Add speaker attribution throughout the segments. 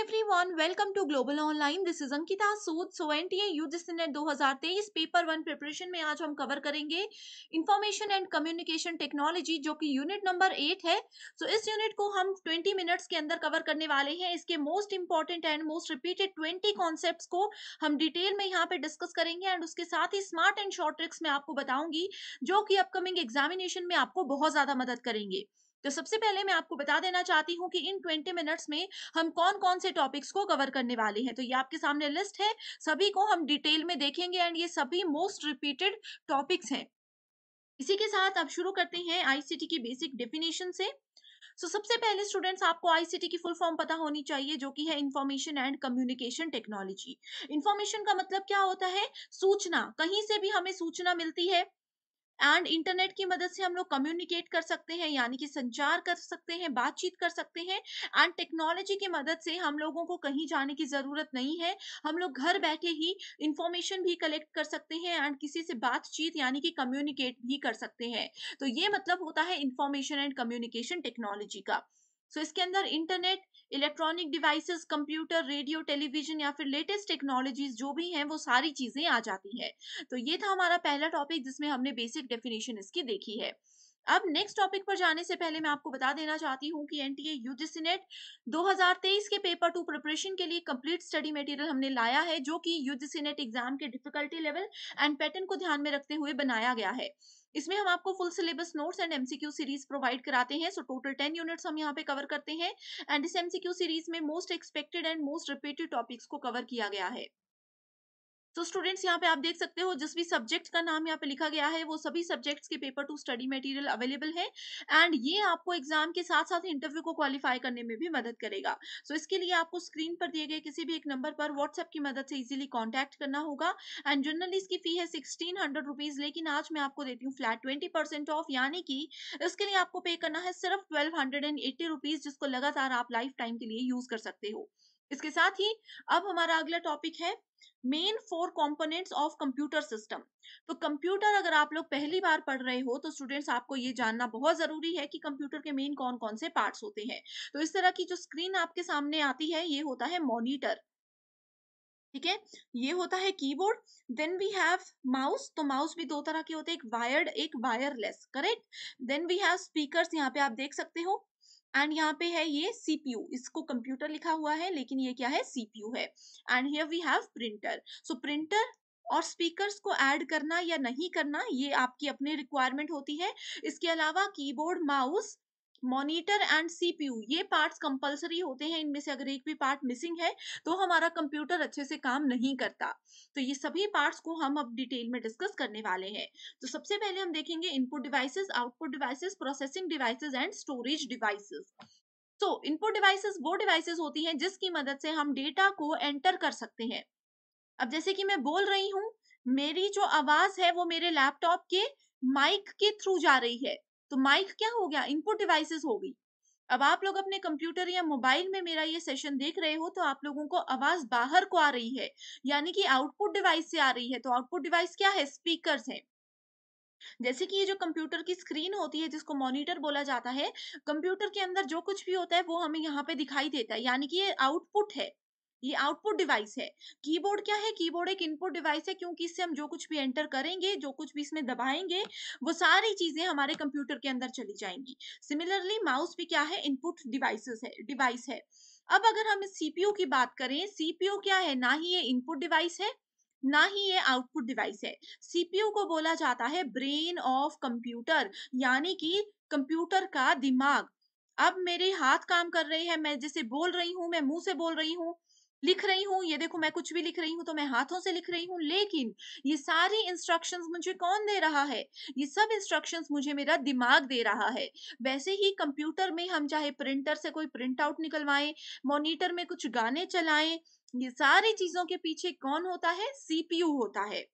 Speaker 1: everyone welcome to global online this is Ankita Sood so N T NTA दो हजार तेईस paper one preparation में आज हम कवर करेंगे इंफॉर्मेशन एंड कम्युनिकेशन टेक्नोलॉजी जो कि यूनिट नंबर एट है सो so, इस यूनिट को हम ट्वेंटी मिनट्स के अंदर कवर करने वाले हैं इसके most important and most repeated twenty concept को हम डिटेल में यहाँ पे डिस्कस करेंगे एंड उसके साथ ही स्मार्ट एंड शॉर्ट ट्रिक्स में आपको बताऊंगी जो कि अपकमिंग एग्जामिनेशन में आपको बहुत ज्यादा मदद करेंगे तो सबसे पहले मैं आपको बता देना चाहती हूँ कि इन 20 मिनट्स में हम कौन कौन से टॉपिक्स को कवर करने वाले हैं तो ये आपके सामने लिस्ट है सभी को हम डिटेल में देखेंगे एंड ये सभी मोस्ट रिपीटेड टॉपिक्स हैं इसी के साथ अब शुरू करते हैं आईसीटी की बेसिक डेफिनेशन से सो so, सबसे पहले स्टूडेंट्स आपको आईसीटी की फुल फॉर्म पता होनी चाहिए जो कि है information and communication technology information का मतलब क्या होता है सूचना कहीं से भी हमें सूचना मिलती है एंड इंटरनेट की मदद से हम लोग कम्युनिकेट कर सकते हैं यानी कि संचार कर सकते हैं बातचीत कर सकते हैं एंड टेक्नोलॉजी की मदद से हम लोगों को कहीं जाने की जरूरत नहीं है हम लोग घर बैठे ही इंफॉर्मेशन भी कलेक्ट कर सकते हैं एंड किसी से बातचीत यानी कि कम्युनिकेट भी कर सकते हैं तो ये मतलब होता है इंफॉर्मेशन एंड कम्युनिकेशन टेक्नोलॉजी का सो so, इसके अंदर internet electronic devices computer radio television या फिर लेटेस्ट टेक्नोलॉजीज जो भी हैं वो सारी चीजें आ जाती हैं तो ये था हमारा पहला टॉपिक जिसमें हमने बेसिक डेफिनेशन इसकी देखी है अब नेक्स्ट टॉपिक पर जाने से पहले मैं आपको बता देना चाहती हूँ कि एनटीए दो हजार तेईस के पेपर टू प्रिपरेशन के लिए कंप्लीट स्टडी मटेरियल हमने लाया है जो कि यूजीसी एग्जाम के डिफिकल्टी लेवल एंड पैटर्न को ध्यान में रखते हुए बनाया गया है इसमें हम आपको full syllabus notes and MCQ series provide कराते हैं सो टोटल टेन यूनिट्स हम यहाँ पे कवर करते हैं एंड इस एमसीक्यू सीरीज में most expected and most repeated topics को कवर किया गया है तो स्टूडेंट्स यहाँ पे आप देख सकते हो जिस भी सब्जेक्ट का नाम यहाँ पे लिखा गया है वो सभी सब्जेक्ट्स के paper two study material available है एंड ये आपको एग्जाम के साथ साथ इंटरव्यू को क्वालिफाई करने में भी मदद करेगा सो so इसके लिए आपको स्क्रीन पर दिए गए किसी भी एक नंबर पर व्हाट्सएप की मदद से इजिली कॉन्टैक्ट करना होगा एंड जनरली इसकी फी है सिक्सटीन हंड्रेड रुपीज लेकिन आज मैं आपको देती हूँ फ्लैट ट्वेंटी परसेंट ऑफ यानी कि इसके लिए आपको पे करना है सिर्फ twelve hundred and eighty rupees जिसको लगातार आप लाइफ टाइम के लिए यूज कर सकते हो इसके साथ ही अब हमारा अगला टॉपिक है main four components of computer system तो कंप्यूटर अगर आप लोग पहली बार पढ़ रहे हो तो स्टूडेंट्स आपको ये जानना बहुत जरूरी है कि कंप्यूटर के मेन कौन कौन से पार्ट्स होते हैं तो इस तरह की जो स्क्रीन आपके सामने आती है ये होता है मॉनिटर ठीक है ये होता है keyboard then we have mouse तो माउस भी दो तरह के होते हैं एक वायर्ड एक wireless correct then we have speakers यहाँ पे आप देख सकते हो एंड यहाँ पे है ये सीपीयू इसको कंप्यूटर लिखा हुआ है लेकिन ये क्या है सीपीयू है and here we have printer so printer और स्पीकर्स को ऐड करना या नहीं करना ये आपकी अपनी रिक्वायरमेंट होती है इसके अलावा keyboard mouse monitor and CPU ये पार्ट्स कंपलसरी होते हैं इनमें से अगर एक भी पार्ट मिसिंग है तो हमारा कंप्यूटर अच्छे से काम नहीं करता तो ये सभी पार्ट्स को हम अब डिटेल में डिस्कस करने वाले हैं तो सबसे पहले हम देखेंगे input devices output devices processing devices and storage devices तो इनपुट डिवाइसेस वो डिवाइसेस होती हैं जिसकी मदद से हम डेटा को एंटर कर सकते हैं अब जैसे कि मैं बोल रही हूँ मेरी जो आवाज है वो मेरे लैपटॉप के माइक के थ्रू जा रही है तो माइक क्या हो गया इनपुट डिवाइसेस हो गई अब आप लोग अपने कंप्यूटर या मोबाइल में मेरा ये सेशन देख रहे हो तो आप लोगों को आवाज बाहर को आ रही है यानी कि आउटपुट डिवाइस से आ रही है तो आउटपुट डिवाइस क्या है स्पीकर है जैसे कि ये जो कंप्यूटर की स्क्रीन होती है जिसको मॉनिटर बोला जाता है कंप्यूटर के अंदर जो कुछ भी होता है वो हमें यहाँ पे दिखाई देता है यानी कि ये आउटपुट है ये आउटपुट डिवाइस है कीबोर्ड क्या है कीबोर्ड एक इनपुट डिवाइस है क्योंकि इससे हम जो कुछ भी एंटर करेंगे जो कुछ भी इसमें दबाएंगे वो सारी चीजें हमारे कंप्यूटर के अंदर चली जाएंगी सिमिलरली माउस भी क्या है इनपुट डिवाइसेस है डिवाइस है अब अगर हम सीपीयू की बात करें सीपीयू क्या है ना ही ये इनपुट डिवाइस है ना ही ये आउटपुट डिवाइस है सीपीयू को बोला जाता है ब्रेन ऑफ कंप्यूटर यानी कि कंप्यूटर का दिमाग अब मेरे हाथ काम कर रहे हैं मैं जैसे बोल रही हूँ मैं मुंह से बोल रही हूँ लिख रही हूँ ये देखो मैं कुछ भी लिख रही हूँ तो मैं हाथों से लिख रही हूँ लेकिन ये सारी इंस्ट्रक्शंस मुझे कौन दे रहा है ये सब इंस्ट्रक्शंस मुझे मेरा दिमाग दे रहा है वैसे ही कंप्यूटर में हम चाहे प्रिंटर से कोई प्रिंट आउट निकलवाएं मॉनिटर में कुछ गाने चलाएं ये सारी चीजों के पीछे कौन होता है सीपीयू होता है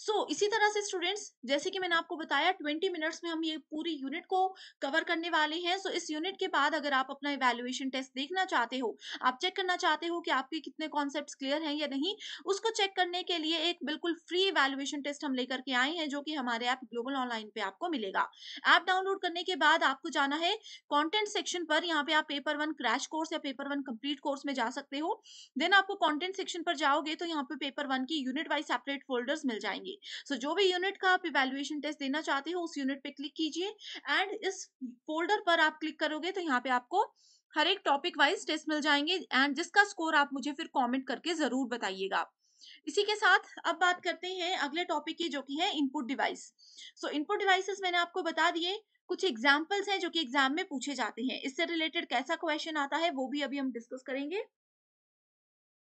Speaker 1: सो so, इसी तरह से स्टूडेंट्स जैसे कि मैंने आपको बताया 20 मिनट्स में हम ये पूरी यूनिट को कवर करने वाले हैं सो so, इस यूनिट के बाद अगर आप अपना इवेल्युएशन टेस्ट देखना चाहते हो आप चेक करना चाहते हो कि आपके कितने कॉन्सेप्ट क्लियर हैं या नहीं उसको चेक करने के लिए एक बिल्कुल फ्री इवेल्युएशन टेस्ट हम लेकर के आए हैं जो कि हमारे ऐप ग्लोबल ऑनलाइन पे आपको मिलेगा ऐप डाउनलोड करने के बाद आपको जाना है कॉन्टेंट सेक्शन पर यहाँ पे आप पेपर वन क्रैश कोर्स या पेपर वन कंप्लीट कोर्स में जा सकते हो देन आपको कॉन्टेंट सेक्शन पर जाओगे तो यहाँ पे पेपर वन की यूनिट वाइज सेपरेट फोल्डर्स मिल जाएंगे चाहिए सो so, जो भी यूनिट का आप इवेल्युएशन टेस्ट देना चाहते हो उस यूनिट पे क्लिक कीजिए एंड इस फोल्डर पर आप क्लिक करोगे तो यहाँ पे आपको हर एक टॉपिक वाइज टेस्ट मिल जाएंगे एंड जिसका स्कोर आप मुझे फिर कॉमेंट करके जरूर बताइएगा इसी के साथ अब बात करते हैं अगले टॉपिक की जो कि है input device so input devices मैंने आपको बता दिए कुछ एग्जांपल्स हैं जो कि एग्जाम में पूछे जाते हैं इससे रिलेटेड कैसा क्वेश्चन आता है वो भी अभी हम डिस्कस करेंगे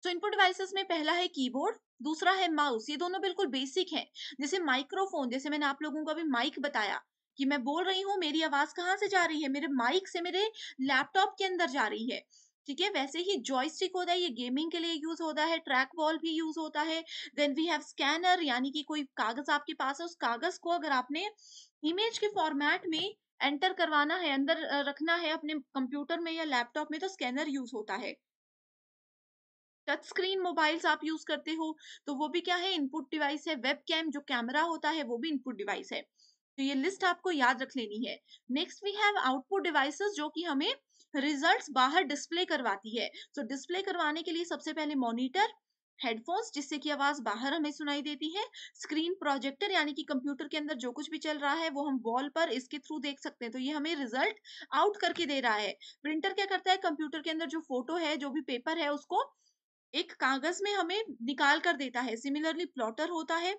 Speaker 1: तो इनपुट डिवाइसेस में पहला है कीबोर्ड दूसरा है माउस ये दोनों बिल्कुल बेसिक हैं जैसे माइक्रोफोन जैसे मैंने आप लोगों को अभी माइक बताया कि मैं बोल रही हूँ मेरी आवाज कहाँ से जा रही है मेरे माइक से मेरे लैपटॉप के अंदर जा रही है ठीक है वैसे ही जॉयस्टिक होता है ये गेमिंग के लिए यूज होता है ट्रैक बॉल भी यूज होता है देन वी हैव स्कैनर यानी कि कोई कागज आपके पास है उस कागज को अगर आपने इमेज के फॉर्मेट में एंटर करवाना है अंदर रखना है अपने कंप्यूटर में या लैपटॉप में तो स्कैनर यूज होता है टच स्क्रीन मोबाइल्स आप यूज करते हो तो वो भी क्या है इनपुट डिवाइस है वेब कैम जो कैमरा होता है वो भी इनपुट डिवाइस है तो ये लिस्ट आपको याद रख लेनी है next we have output devices जो कि हमें रिजल्ट्स बाहर डिस्प्ले करवाती है सो so, डिस्प्ले करवाने के लिए सबसे पहले मॉनिटर हेडफोन्स जिससे कि आवाज बाहर हमें सुनाई देती है स्क्रीन प्रोजेक्टर यानी कि कंप्यूटर के अंदर जो कुछ भी चल रहा है वो हम वॉल पर इसके थ्रू देख सकते हैं तो ये हमें रिजल्ट आउट करके दे रहा है प्रिंटर क्या करता है कंप्यूटर के अंदर जो फोटो है जो भी पेपर है उसको एक कागज में हमें निकाल कर देता है सिमिलरली प्लॉटर होता है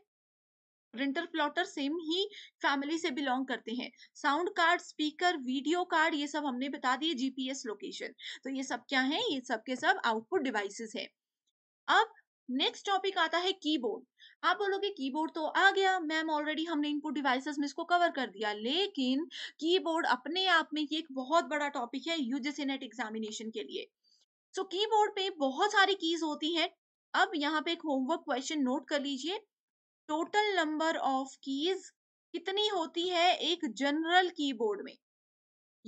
Speaker 1: प्रिंटर प्लॉटर सेम ही फैमिली से बिलोंग करते हैं sound card speaker video card ये सब हमने बता दिए जीपीएस लोकेशन तो ये सब क्या है ये सब के सब आउटपुट डिवाइसेस है अब नेक्स्ट टॉपिक आता है कीबोर्ड आप बोलोगे कीबोर्ड तो आ गया मैम ऑलरेडी हमने इनपुट डिवाइसेस में इसको कवर कर दिया लेकिन कीबोर्ड अपने आप में ये एक बहुत बड़ा टॉपिक है यूजीसी नेट एग्जामिनेशन के लिए सो so, कीबोर्ड पे बहुत सारी कीज होती हैं अब यहाँ पे एक होमवर्क क्वेश्चन नोट कर लीजिए टोटल नंबर ऑफ कीज कितनी होती है एक जनरल कीबोर्ड में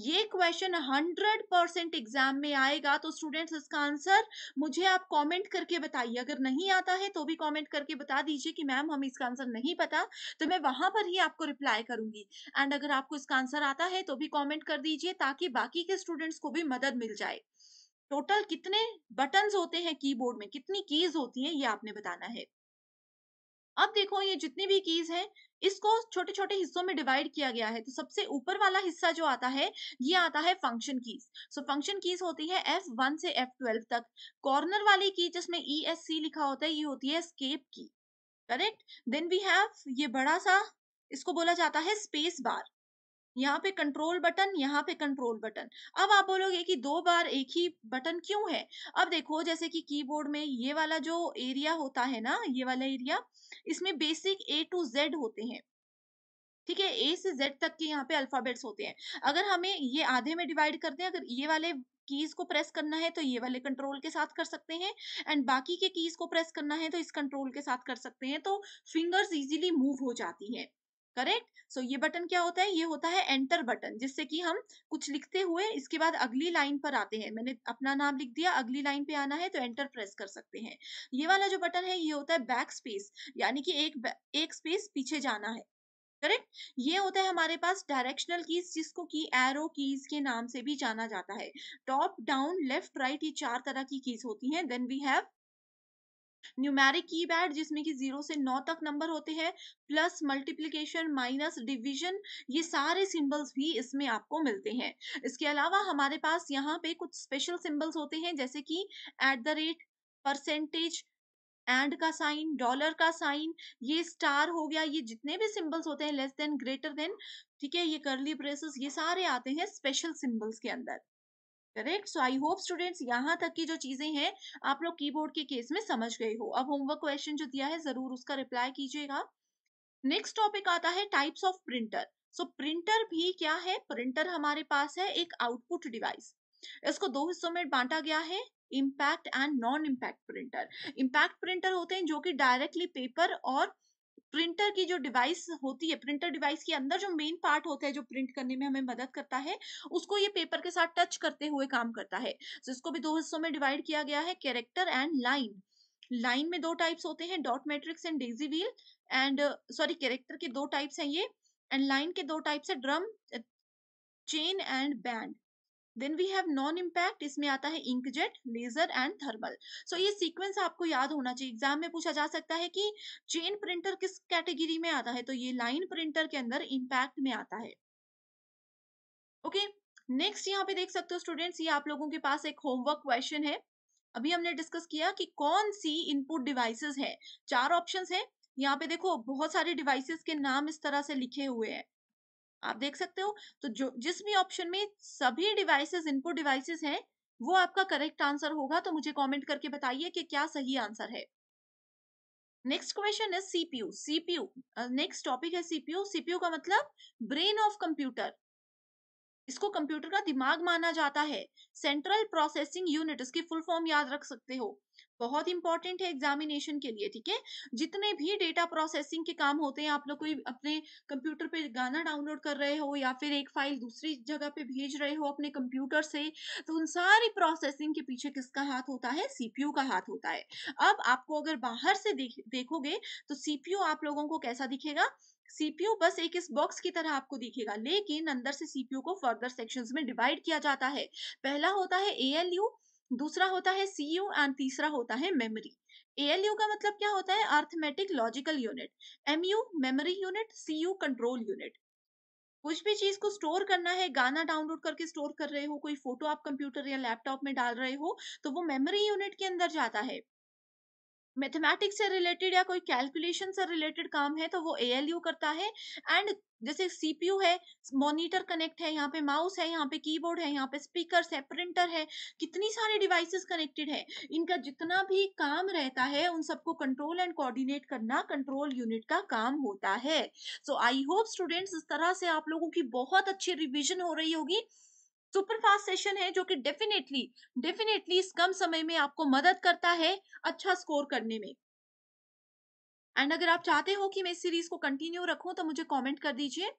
Speaker 1: ये क्वेश्चन 100 परसेंट एग्जाम में आएगा तो स्टूडेंट्स इसका आंसर मुझे आप कमेंट करके बताइए अगर नहीं आता है तो भी कमेंट करके बता दीजिए कि मैम हम इसका आंसर नहीं पता तो मैं वहां पर ही आपको रिप्लाई करूंगी एंड अगर आपको इसका आंसर आता है तो भी कमेंट कर दीजिए ताकि बाकी के स्टूडेंट्स को भी मदद मिल जाए टोटल कितने बटन होते हैं कीबोर्ड में कितनी कीज होती हैं ये आपने बताना है अब देखो ये जितनी भी कीज हैं इसको छोटे छोटे हिस्सों में डिवाइड किया गया है तो सबसे ऊपर वाला हिस्सा जो आता है ये आता है function keys so function keys होती है एफ वन से एफ ट्वेल्व तक कॉर्नर वाली की जिसमें ई एस सी लिखा होता है ये होती है स्केप की करेक्ट देन वी हैव ये बड़ा सा इसको बोला जाता है स्पेस बार यहाँ पे कंट्रोल बटन यहाँ पे कंट्रोल बटन अब आप बोलोगे कि दो बार एक ही बटन क्यों है अब देखो जैसे कि कीबोर्ड में ये वाला जो एरिया होता है ना ये वाला एरिया इसमें बेसिक ए टू जेड होते हैं ठीक है ए से जेड तक के यहाँ पे अल्फाबेट्स होते हैं अगर हमें ये आधे में डिवाइड करते हैं अगर ये वाले कीज को प्रेस करना है तो ये वाले कंट्रोल के साथ कर सकते हैं एंड बाकी के कीज को प्रेस करना है तो इस कंट्रोल के साथ कर सकते हैं तो फिंगर्स इजीली मूव हो जाती है करेक्ट सो ये बटन क्या होता है ये होता है एंटर बटन जिससे कि हम कुछ लिखते हुए इसके बाद अगली लाइन पर आते हैं मैंने अपना नाम लिख दिया अगली लाइन पे आना है तो एंटर प्रेस कर सकते हैं ये वाला जो बटन है ये होता है बैक स्पेस यानी कि एक एक स्पेस पीछे जाना है करेक्ट ये होता है हमारे पास डायरेक्शनल कीज जिसको की एरो कीज के नाम से भी जाना जाता है टॉप डाउन लेफ्ट राइट ये चार तरह की कीज होती हैं then we have numeric keypad जिसमें कि जीरो से नौ तक नंबर होते हैं प्लस मल्टीप्लीकेशन माइनस डिवीजन ये सारे सिंबल्स भी इसमें आपको मिलते हैं इसके अलावा हमारे पास यहाँ पे कुछ स्पेशल सिंबल्स होते हैं जैसे कि at the rate percentage and का साइन डॉलर का साइन ये स्टार हो गया ये जितने भी सिंबल्स होते हैं लेस देन ग्रेटर देन ठीक है ये करली ब्रेसेस ये सारे आते हैं स्पेशल सिंबल्स के अंदर correct so I hope students यहाँ तक की जो चीजें हैं आप लोग कीबोर्ड के केस में समझ गए हो अब होमवर्क क्वेश्चन जो दिया है जरूर उसका रिप्लाई कीजिएगा नेक्स्ट टॉपिक आता है types of printer so printer भी क्या है प्रिंटर हमारे पास है एक आउटपुट डिवाइस इसको दो हिस्सों में बांटा गया है impact and non impact printer impact printer होते हैं जो कि डायरेक्टली पेपर और प्रिंटर की जो डिवाइस होती है प्रिंटर डिवाइस के अंदर जो मेन पार्ट होता है जो प्रिंट करने में हमें मदद करता है उसको ये पेपर के साथ टच करते हुए काम करता है जिसको भी दो हिस्सों में डिवाइड किया गया है कैरेक्टर एंड लाइन लाइन में दो टाइप्स होते हैं dot matrix and daisy wheel and sorry character के दो टाइप्स हैं ये एंड लाइन के दो टाइप्स है drum chain and band then we have non impact इसमें आता है inkjet laser and thermal so ये सीक्वेंस आपको याद होना चाहिए एग्जाम में पूछा जा सकता है कि चेन प्रिंटर किस कैटेगरी में आता है तो ये लाइन प्रिंटर के अंदर इम्पैक्ट में आता है ओके नेक्स्ट यहाँ पे देख सकते हो स्टूडेंट्स ये आप लोगों के पास एक होमवर्क क्वेश्चन है अभी हमने डिस्कस किया कि कौन सी इनपुट डिवाइसेस है चार ऑप्शंस है यहाँ पे देखो बहुत सारे डिवाइसेस के नाम इस तरह से लिखे हुए हैं आप देख सकते हो तो जो जिस भी ऑप्शन में सभी डिवाइसेस इनपुट डिवाइसेस हैं वो आपका करेक्ट आंसर होगा तो मुझे कमेंट करके बताइए कि क्या सही आंसर है नेक्स्ट क्वेश्चन है सीपीयू सीपीयू नेक्स्ट टॉपिक है सीपीयू सीपीयू का मतलब ब्रेन ऑफ कंप्यूटर इसको कंप्यूटर का दिमाग माना जाता है सेंट्रल प्रोसेसिंग यूनिट इसकी फुल फॉर्म याद रख सकते हो बहुत इंपॉर्टेंट है एग्जामिनेशन के लिए ठीक है जितने भी डेटा प्रोसेसिंग के काम होते हैं आप लोग कोई अपने कंप्यूटर पे गाना डाउनलोड कर रहे हो या फिर एक फाइल दूसरी जगह पे भेज रहे हो अपने कंप्यूटर से तो उन सारी प्रोसेसिंग के पीछे किसका हाथ होता है सीपीयू का हाथ होता है अब आपको अगर बाहर से देख, देखोगे तो सीपीयू आप लोगों को कैसा दिखेगा सीपीयू बस एक इस बॉक्स की तरह आपको दिखेगा लेकिन अंदर से सीपीयू को फर्दर सेक्शंस में डिवाइड किया जाता है पहला होता है एएलयू दूसरा होता है सी यू एंड तीसरा होता है मेमोरी यू का मतलब क्या होता है arithmetic logical unit MU memory unit C U control unit कुछ भी चीज को स्टोर करना है गाना डाउनलोड करके स्टोर कर रहे हो कोई फोटो आप कंप्यूटर या लैपटॉप में डाल रहे हो तो वो मेमोरी यूनिट के अंदर जाता है मैथमेटिक्स से रिलेटेड या कोई कैलकुलेशन से रिलेटेड काम है तो वो ए करता है एंड जैसे सीपीयू है मॉनिटर कनेक्ट है यहाँ पे माउस है यहाँ पे कीबोर्ड है यहाँ पे स्पीकर है प्रिंटर है कितनी सारी डिवाइसेस कनेक्टेड है इनका जितना भी काम रहता है उन सबको कंट्रोल एंड कोऑर्डिनेट करना कंट्रोल यूनिट का काम होता है सो आई होप स्टूडेंट्स इस तरह से आप लोगों की बहुत अच्छी रिविजन हो रही होगी सुपर फास्ट सेशन है जो कि डेफिनेटली डेफिनेटली इस कम समय में आपको मदद करता है अच्छा स्कोर करने में एंड अगर आप चाहते हो कि मैं इस सीरीज को कंटिन्यू रखूं तो मुझे कमेंट कर दीजिए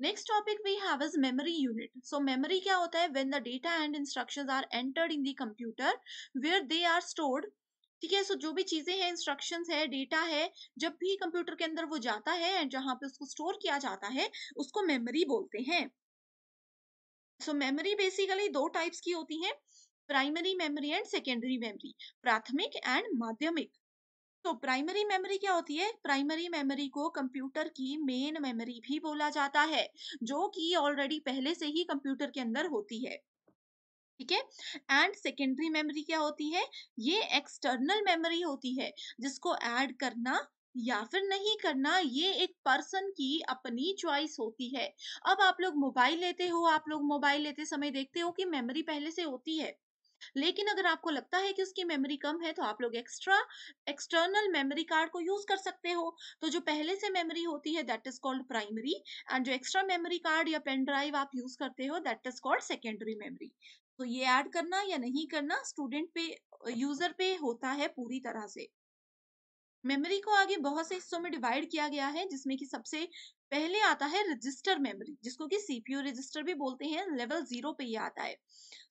Speaker 1: next topic we have is memory unit so memory क्या होता है when the data and instructions are entered in the computer where they are stored ठीक है सो जो भी चीजें हैं इंस्ट्रक्शंस है डेटा है जब भी कंप्यूटर के अंदर वो जाता है एंड जहां पे उसको स्टोर किया जाता है उसको मेमोरी बोलते हैं सो मेमोरी बेसिकली दो टाइप्स की होती है primary memory and secondary memory प्राथमिक एंड माध्यमिक तो प्राइमरी मेमोरी क्या होती है प्राइमरी मेमोरी को कंप्यूटर की मेन मेमोरी भी बोला जाता है जो कि ऑलरेडी पहले से ही कंप्यूटर के अंदर होती है ठीक है एंड सेकेंडरी मेमोरी क्या होती है ये एक्सटर्नल मेमोरी होती है जिसको ऐड करना या फिर नहीं करना ये एक पर्सन की अपनी चॉइस होती है अब आप लोग मोबाइल लेते हो आप लोग मोबाइल लेते समय देखते हो कि मेमोरी पहले से होती है लेकिन अगर आपको लगता है कि उसकी मेमोरी कम है तो आप लोग एक्स्ट्रा एक्सटर्नल मेमोरी कार्ड को यूज कर सकते हो तो जो पहले से मेमोरी होती है that is called primary and जो एक्स्ट्रा मेमोरी कार्ड या पेन ड्राइव आप यूज करते हो that is called secondary memory तो ये ऐड करना या नहीं करना स्टूडेंट पे यूजर पे होता है पूरी तरह से मेमोरी को आगे बहुत से हिस्सों में डिवाइड किया गया है जिसमें कि सबसे पहले आता है रजिस्टर मेमोरी जिसको कि सीपीयू रजिस्टर भी बोलते हैं लेवल जीरो पे ही आता है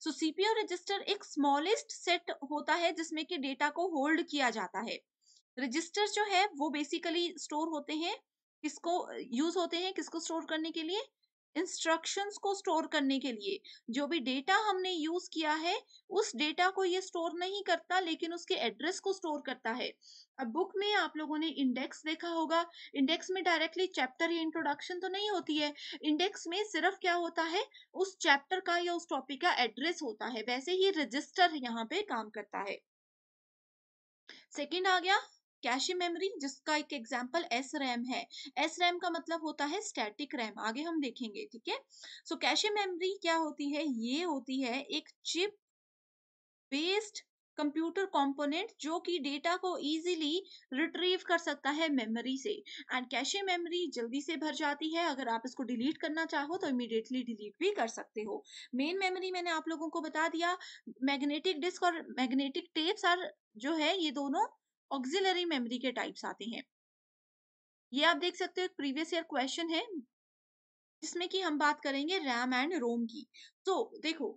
Speaker 1: सो सीपीयू रजिस्टर एक स्मॉलेस्ट सेट होता है जिसमें कि डेटा को होल्ड किया जाता है रजिस्टर जो है वो बेसिकली स्टोर होते हैं किसको यूज होते हैं किसको स्टोर करने के लिए इंस्ट्रक्शंस को स्टोर करने के लिए जो भी डेटा हमने यूज किया है उस डेटा को ये स्टोर नहीं करता लेकिन उसके एड्रेस को स्टोर करता है अब बुक में आप लोगों ने इंडेक्स देखा होगा इंडेक्स में डायरेक्टली चैप्टर या इंट्रोडक्शन तो नहीं होती है इंडेक्स में सिर्फ क्या होता है उस चैप्टर का या उस टॉपिक का एड्रेस होता है वैसे ही रजिस्टर यहाँ पे काम करता है सेकेंड आ गया कैशे मेमोरी जिसका एक एग्जाम्पल एस रैम है एस रैम का मतलब होता है स्टैटिक रैम आगे हम देखेंगे ठीक है सो कैश मेमोरी क्या होती है ये होती है एक चिप बेस्ड कंप्यूटर कंपोनेंट जो कि डेटा को इजीली रिट्रीव कर सकता है मेमोरी से एंड कैशे मेमोरी जल्दी से भर जाती है अगर आप इसको डिलीट करना चाहो तो इमीडिएटली डिलीट भी कर सकते हो मेन मेमोरी मैंने आप लोगों को बता दिया मैग्नेटिक डिस्क और मैग्नेटिक टेप्स आर जो है ये दोनों ऑक्सिलरी मेमोरी के टाइप्स आते हैं ये आप देख सकते हो एक प्रीवियस ईयर क्वेश्चन है जिसमें कि हम बात करेंगे रैम एंड रोम की तो देखो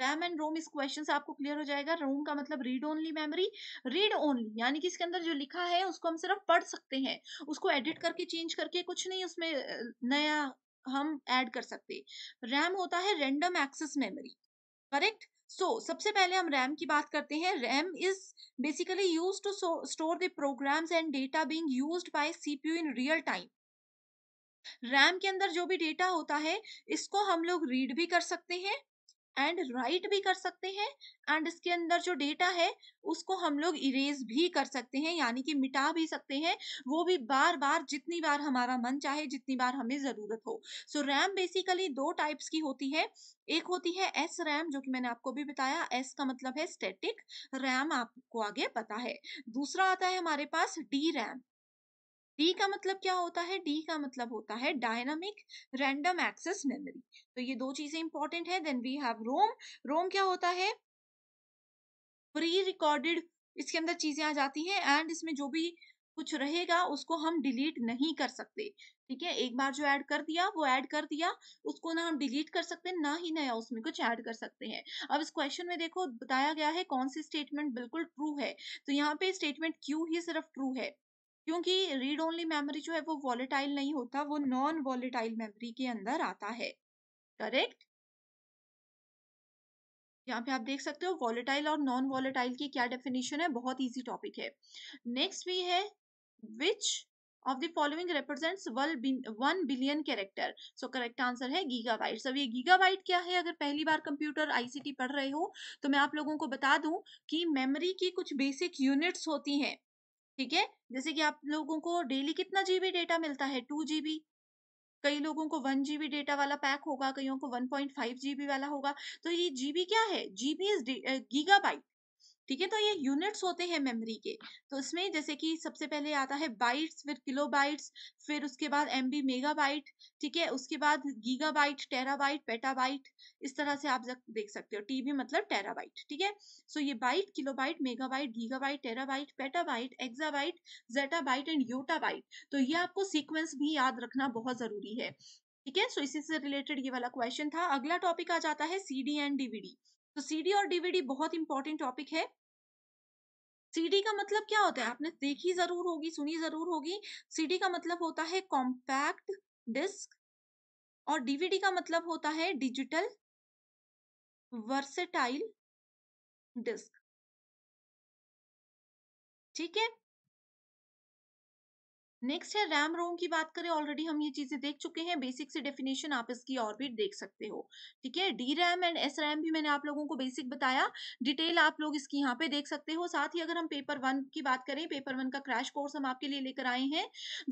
Speaker 1: रैम एंड रोम इस क्वेश्चन से आपको क्लियर हो जाएगा रोम का मतलब read only memory read only यानी कि इसके अंदर जो लिखा है उसको हम सिर्फ पढ़ सकते हैं उसको एडिट करके चेंज करके कुछ नहीं उसमें नया हम ऐड कर सकते रैम होता है random access memory correct so so, सबसे पहले हम रैम की बात करते हैं RAM is basically use to store the programs and data being used by CPU in real time RAM के अंदर जो भी डेटा होता है इसको हम लोग रीड भी कर सकते हैं एंड राइट भी कर सकते हैं एंड इसके अंदर जो डेटा है उसको हम लोग इरेज भी कर सकते हैं यानी कि मिटा भी सकते हैं वो भी बार बार जितनी बार हमारा मन चाहे जितनी बार हमें जरूरत हो सो रैम बेसिकली दो टाइप्स की होती है एक होती है एस रैम जो कि मैंने आपको भी बताया एस का मतलब है स्टेटिक रैम आपको आगे पता है दूसरा आता है हमारे पास डी रैम डी का मतलब क्या होता है डी का मतलब होता है डायनामिक रैंडम एक्सेस मेमोरी तो ये दो चीजें इंपॉर्टेंट है then we have ROM ROM क्या होता है प्री रिकॉर्डेड इसके अंदर चीजें आ जाती हैं एंड इसमें जो भी कुछ रहेगा उसको हम डिलीट नहीं कर सकते ठीक है एक बार जो ऐड कर दिया वो ऐड कर दिया उसको ना हम डिलीट कर सकते हैं ना ही नया उसमें कुछ ऐड कर सकते हैं अब इस क्वेश्चन में देखो बताया गया है कौन सी स्टेटमेंट बिल्कुल ट्रू है तो यहाँ पे स्टेटमेंट क्यू ही सिर्फ ट्रू है क्योंकि रीड ओनली मेमोरी जो है वो वॉलेटाइल नहीं होता वो नॉन वॉलेटाइल मेमोरी के अंदर आता है करेक्ट यहाँ पे आप देख सकते हो वॉलेटाइल और नॉन वॉलेटाइल की क्या डेफिनेशन है बहुत इजी टॉपिक है नेक्स्ट भी है which of the following represents one billion character so correct answer है गीगाबाइट सब ये गीगाबाइट क्या है अगर पहली बार कंप्यूटर आईसीटी पढ़ रहे हो तो मैं आप लोगों को बता दूं कि मेमोरी की कुछ बेसिक यूनिट्स होती हैं ठीक है जैसे कि आप लोगों को डेली कितना जीबी डेटा मिलता है टू जीबी कई लोगों को वन जीबी डेटा वाला पैक होगा कईयों को वन पॉइंट फाइव जीबी वाला होगा तो ये जीबी क्या है जीबी इज गीगाबाइट ठीक है तो ये यूनिट्स होते हैं मेमोरी के तो इसमें जैसे कि सबसे पहले आता है बाइट्स फिर किलो बाइट्स फिर उसके बाद एम बी मेगा बाइट ठीक है उसके बाद gigabyte terabyte petabyte इस तरह से आप देख सकते हो टी मतलब टेरा बाइट ठीक है सो ये byte kilobyte megabyte gigabyte terabyte petabyte exabyte zettabyte and yottabyte तो ये आपको सीक्वेंस भी याद रखना बहुत जरूरी है ठीक है सो इसी से रिलेटेड ये वाला क्वेश्चन था अगला टॉपिक आ जाता है सी डी एंड डीवीडी तो सीडी और डीवीडी बहुत इंपॉर्टेंट टॉपिक है सीडी का मतलब क्या होता है आपने देखी जरूर होगी सुनी जरूर होगी सीडी का मतलब होता है कॉम्पैक्ट डिस्क और डीवीडी का मतलब होता है डिजिटल वर्सेटाइल डिस्क ठीक है नेक्स्ट है रैम रोम की बात करें ऑलरेडी हम ये चीजें देख चुके हैं बेसिक से डेफिनेशन आप इसकी और भी देख सकते हो ठीक है D RAM and S RAM भी मैंने आप लोगों को बेसिक बताया डिटेल आप लोग इसकी यहाँ पे देख सकते हो साथ ही अगर हम पेपर वन की बात करें पेपर वन का क्रैश कोर्स हम आपके लिए लेकर आए हैं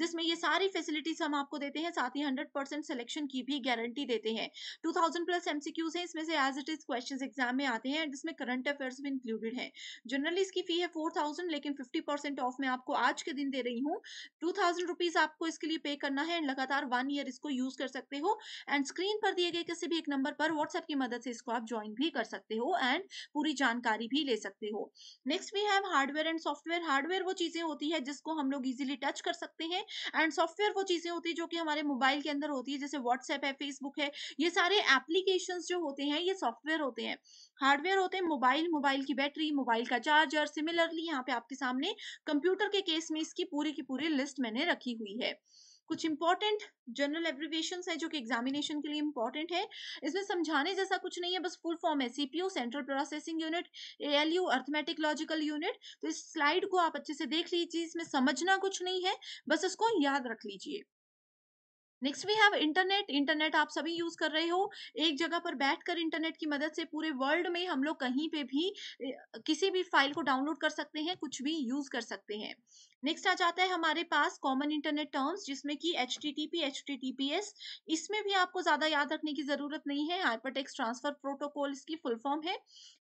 Speaker 1: जिसमें ये सारी फैसिलिटीज हम आपको देते हैं साथ ही हंड्रेड सिलेक्शन की भी गारंटी देते हैं टू प्लस एमसीक्यूज हैं इसमें से as it is question exam में आते हैं जिसमें करंट अफेयर्स भी इंक्लूडेड है जनरली इसकी फी है फोर लेकिन फिफ्टी ऑफ में आपको आज के दिन दे रही हूँ टू थाउजेंड रुपीज आपको इसके लिए पे करना है एंड लगातार वन ईयर इसको यूज कर सकते हो एंड स्क्रीन पर दिए गए किसी भी एक नंबर पर व्हाट्सएप की मदद से इसको आप ज्वाइन भी कर सकते हो एंड पूरी जानकारी भी ले सकते हो next we have hardware and software hardware वो चीजें होती है जिसको हम लोग इजिली टच कर सकते हैं एंड सॉफ्टवेयर वो चीजें होती है जो कि हमारे मोबाइल के अंदर होती है जैसे व्हाट्सएप है फेसबुक है ये सारे एप्लीकेशन जो होते हैं ये सॉफ्टवेयर होते हैं हार्डवेयर होते हैं मोबाइल मोबाइल की बैटरी मोबाइल का चार्जर सिमिलरली यहाँ पे आपके सामने कंप्यूटर के केस में इसकी पूरी की पूरी लिस्ट में मैंने रखी हुई है कुछ इंपॉर्टेंट जनरल एब्रिविएशन है जो कि एग्जामिनेशन के लिए इंपॉर्टेंट है इसमें समझाने जैसा कुछ नहीं है बस फुल फॉर्म है CPU central processing unit ALU arithmetic logical unit तो इस स्लाइड को आप अच्छे से देख लीजिए इसमें समझना कुछ नहीं है बस इसको याद रख लीजिए next we have internet internet आप सभी यूज कर रहे हो एक जगह पर बैठकर इंटरनेट की मदद से पूरे वर्ल्ड में हम लोग कहीं पे भी किसी भी फाइल को डाउनलोड कर सकते हैं कुछ भी यूज कर सकते हैं नेक्स्ट आ जाता है हमारे पास कॉमन इंटरनेट टर्म्स जिसमें कि H T T P H T T P S इसमें भी आपको ज्यादा याद रखने की जरूरत नहीं है हाइपरटेक्स्ट ट्रांसफर प्रोटोकॉल इसकी फुल फॉर्म है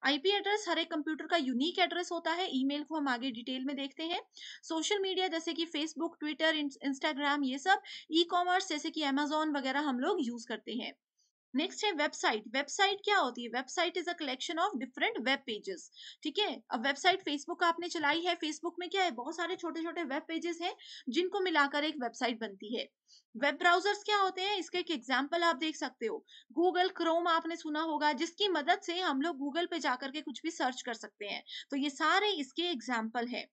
Speaker 1: आईपी एड्रेस हर एक कंप्यूटर का यूनिक एड्रेस होता है ईमेल को हम आगे डिटेल में देखते हैं सोशल मीडिया जैसे कि फेसबुक ट्विटर इंस्टाग्राम ये सब ई कॉमर्स जैसे कि अमेजोन वगैरह हम लोग यूज करते हैं नेक्स्ट है वेबसाइट वेबसाइट क्या होती है website is a collection of different web pages ठीक है अब वेबसाइट फेसबुक आपने चलाई है फेसबुक में क्या है बहुत सारे छोटे छोटे वेब पेजेस हैं जिनको मिलाकर एक वेबसाइट बनती है वेब ब्राउजर्स क्या होते हैं इसके एक एग्जाम्पल आप देख सकते हो गूगल क्रोम आपने सुना होगा जिसकी मदद से हम लोग गूगल पे जाकर के कुछ भी सर्च कर सकते हैं तो ये सारे इसके एग्जाम्पल है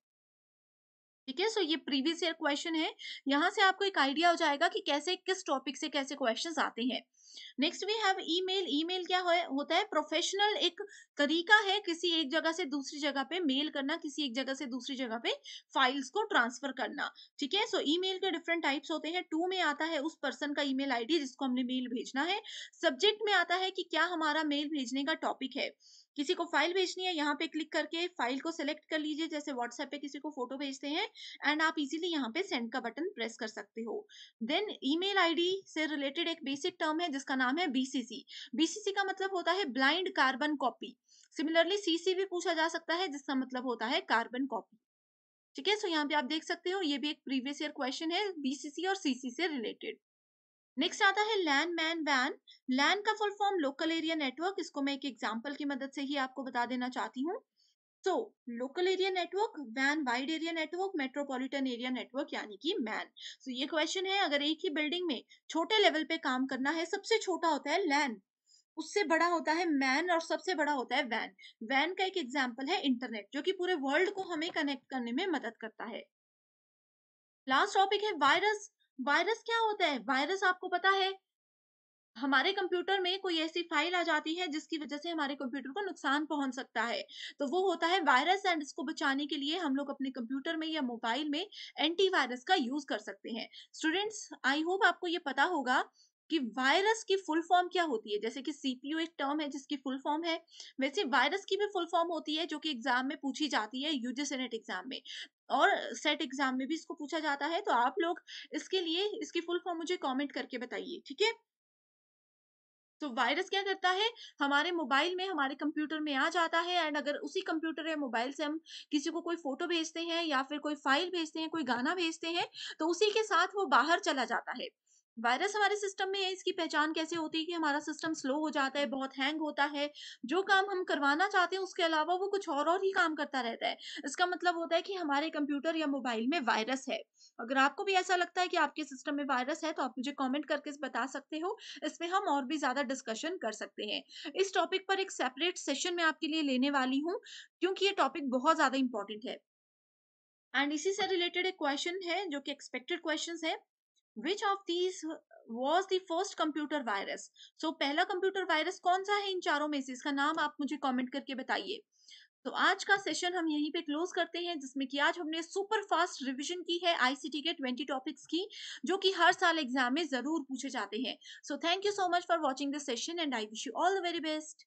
Speaker 1: ठीक है सो ये प्रीवियस ईयर क्वेश्चन है यहाँ से आपको एक आइडिया हो जाएगा कि कैसे किस टॉपिक से कैसे क्वेश्चन आते हैं next we have email email क्या हो, होता है प्रोफेशनल एक तरीका है किसी एक जगह से दूसरी जगह पे मेल करना किसी एक जगह से दूसरी जगह पे फाइल्स को ट्रांसफर करना ठीक है सो ईमेल के डिफरेंट टाइप्स होते हैं टू में आता है उस पर्सन का ईमेल आईडी जिसको हमने मेल भेजना है सब्जेक्ट में आता है कि क्या हमारा मेल भेजने का टॉपिक है किसी को फाइल भेजनी है यहाँ पे क्लिक करके फाइल को सेलेक्ट कर लीजिए जैसे व्हाट्सएप पे किसी को फोटो भेजते हैं एंड आप इजीली यहाँ पे सेंड का बटन प्रेस कर सकते हो देन ईमेल आईडी से रिलेटेड एक बेसिक टर्म है जिसका नाम है बीसीसी बीसीसी का मतलब होता है blind carbon copy similarly CC भी पूछा जा सकता है जिसका मतलब होता है कार्बन कॉपी ठीक है सो यहाँ पे आप देख सकते हो ये भी एक प्रीवियस ईयर क्वेश्चन है बीसीसी और सीसी से रिलेटेड नेक्स्ट आता है लैंड मैन वैन लैंड का full form local area network इसको मैं एक एग्जाम्पल की मदद से ही आपको बता देना चाहती हूँ तो लोकल एरिया नेटवर्क वैन wide area network metropolitan area network यानी कि मैन सो ये क्वेश्चन है अगर एक ही बिल्डिंग में छोटे लेवल पे काम करना है सबसे छोटा होता है लैन उससे बड़ा होता है मैन और सबसे बड़ा होता है वैन वैन का एक एग्जाम्पल है इंटरनेट जो कि पूरे वर्ल्ड को हमें कनेक्ट करने में मदद करता है लास्ट टॉपिक है वायरस वायरस क्या होता है वायरस आपको पता है हमारे कंप्यूटर में कोई ऐसी फाइल आ जाती है जिसकी वजह से हमारे कंप्यूटर को नुकसान पहुंच सकता है तो वो होता है वायरस एंड इसको बचाने के लिए हम लोग अपने कंप्यूटर में या मोबाइल में एंटीवायरस का यूज कर सकते हैं स्टूडेंट्स आई होप आपको ये पता होगा कि वायरस की फुल फॉर्म क्या होती है जैसे कि सीपीयू एक टर्म है जिसकी फुल फॉर्म है वैसे वायरस की भी फुल फॉर्म होती है जो कि एग्जाम में पूछी जाती है नेट एग्जाम में और सेट एग्जाम में भी इसको पूछा जाता है तो आप लोग इसके लिए इसकी फुल फॉर्म मुझे कमेंट करके बताइए ठीक है तो वायरस क्या करता है हमारे मोबाइल में हमारे कंप्यूटर में आ जाता है एंड अगर उसी कंप्यूटर या मोबाइल से हम किसी को कोई फोटो भेजते हैं या फिर कोई फाइल भेजते हैं कोई गाना भेजते हैं तो उसी के साथ वो बाहर चला जाता है वायरस हमारे सिस्टम में है इसकी पहचान कैसे होती है कि हमारा सिस्टम स्लो हो जाता है बहुत हैंग होता है जो काम हम करवाना चाहते हैं उसके अलावा वो कुछ और और ही काम करता रहता है इसका मतलब होता है कि हमारे कंप्यूटर या मोबाइल में वायरस है अगर आपको भी ऐसा लगता है कि आपके सिस्टम में वायरस है तो आप मुझे कॉमेंट करके बता सकते हो इसमें हम और भी ज़्यादा डिस्कशन कर सकते हैं इस टॉपिक पर एक सेपरेट सेशन में आपके लिए लेने वाली हूँ क्योंकि ये टॉपिक बहुत ज़्यादा इंपॉर्टेंट है एंड इसी से रिलेटेड एक क्वेश्चन है जो कि एक्सपेक्टेड क्वेश्चन है which of these was the first computer virus so पहला कंप्यूटर वायरस कौन सा है इन चारों में से इसका नाम आप मुझे कॉमेंट करके बताइए तो आज का सेशन हम यहीं पे क्लोज करते हैं जिसमें कि आज हमने सुपर फास्ट रिवीजन की है आईसीटी के 20 टॉपिक्स की जो कि हर साल एग्जाम में जरूर पूछे जाते हैं so thank you so much for watching this session and I wish you all the very best